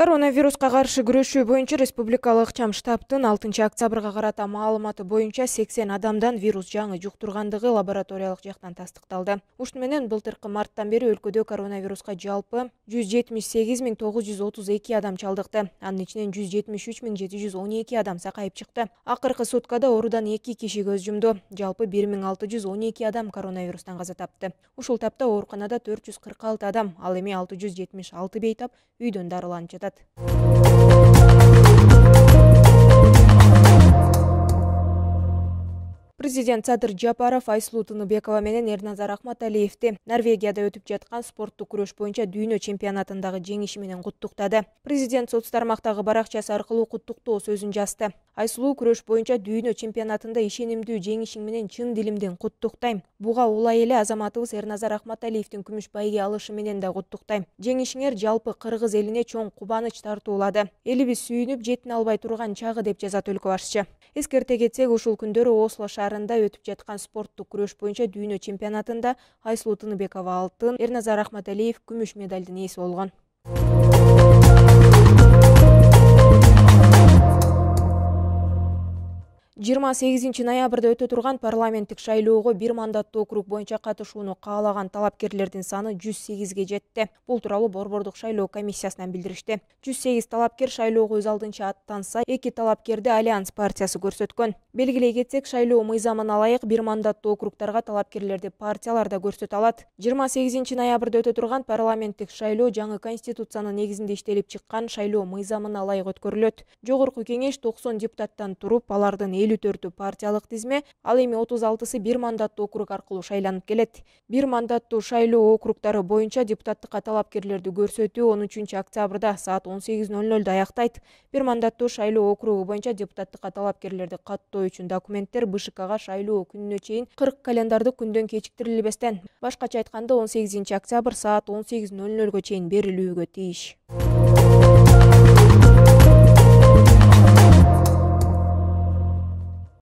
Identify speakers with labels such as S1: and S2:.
S1: коронавируска каршы күрөшүү боюнча республикалык чам штабтын алтынчы октябрга карата маалыматы боюнча сексен адамдан вирус жаңы жуктургандыгы лабораториялык жактан тастыкталды ушуну менен былтыркы марттан бери өлкөдө коронавируска жалпы жүз жетимиш сегиз миң тогуз жүз отуз эки адам чалдыкты анын ичинен жүз жетимиш үч миң жети жүз он эки адам сакайып чыкты акыркы суткада оорудан эки киши көз жумду жалпы бир миң алты жүз он эки адам коронавирустан каза тапты ушул тапта ооруканада төрт жүз кырк алты адам ал эми алты жүз жетимиш алты бейтап үйдөн дарыланып жатат назад. президент садыр жапаров айсулуу тыныбекова менен эрназар алиевте норвегияда өтүп жаткан спорттук күрөш боюнча дүйнө чемпионатындагы жеңиши менен куттуктады президент соц тармактагы баракчасы аркылуу куттуктоо сөзүн жазды айсулуу күрөш боюнча дүйнө чемпионатында ишенимдүү жеңишиң менен чын дилимден куттуктайм буга улай эле азаматыбыз эрназар ахматалиевдин күмүш байге алышы менен да куттуктайм жеңишиңер жалпы кыргыз элине чоң кубаныч тартуулады элибиз сүйүнүп жетине албай турган чагы деп жазат өлкө башчы эскерте кетсек ушул күндөрү осло шаарын өтүп жаткан спорттук күрөш боюнча дүйнө чемпионатында айсулуу тыныбекова алтын эрназар ахматалиев күмүш медалдын ээси болгон жыйырма сегизинчи ноябрда өтө турган парламенттик шайлоого бир мандаттуу округ боюнча катышууну каалаган талапкерлердин саны жүз сегизге жетти бул тууралуу борбордук шайлоо комиссиясынан билдиришти жүз сегиз талапкер шайлоого өз алдынча аттанса эки талапкерди альянс партиясы көрсөткөн белгилей кетсек шайлоо мыйзамына ылайык бир мандаттуу округдарга талапкерлерди партиялар да көрсөтө алат жыйырма сегизинчи ноябрда өтө турган парламенттик шайлоо жаңы конституциянын негизинде иштелип чыккан шайлоо мыйзамына ылайык өткөрүлөт жогорку кеңеш токсон депутаттан туруп алардын элүү төртү партиялык тизме ал эми отуз алтысы бир мандаттуу округ аркылуу шайланып келет бир мандаттуу шайлоо округдары боюнча депутаттыкка талапкерлерди көрсөтүү он үчүнчү октябрда саат он сегиз ноль нөлдо аяктайт бир мандаттуу шайлоо округу боюнча депутаттыкка талапкерлерди каттоо үчүн документтер бшкга шайлоо күнүнө чейин кырк календардык күндөн кечиктирилбестен башкача айтканда он сегизинчи октябрь саат он сегиз ноль нөлгө чейин берилүүгө тийиш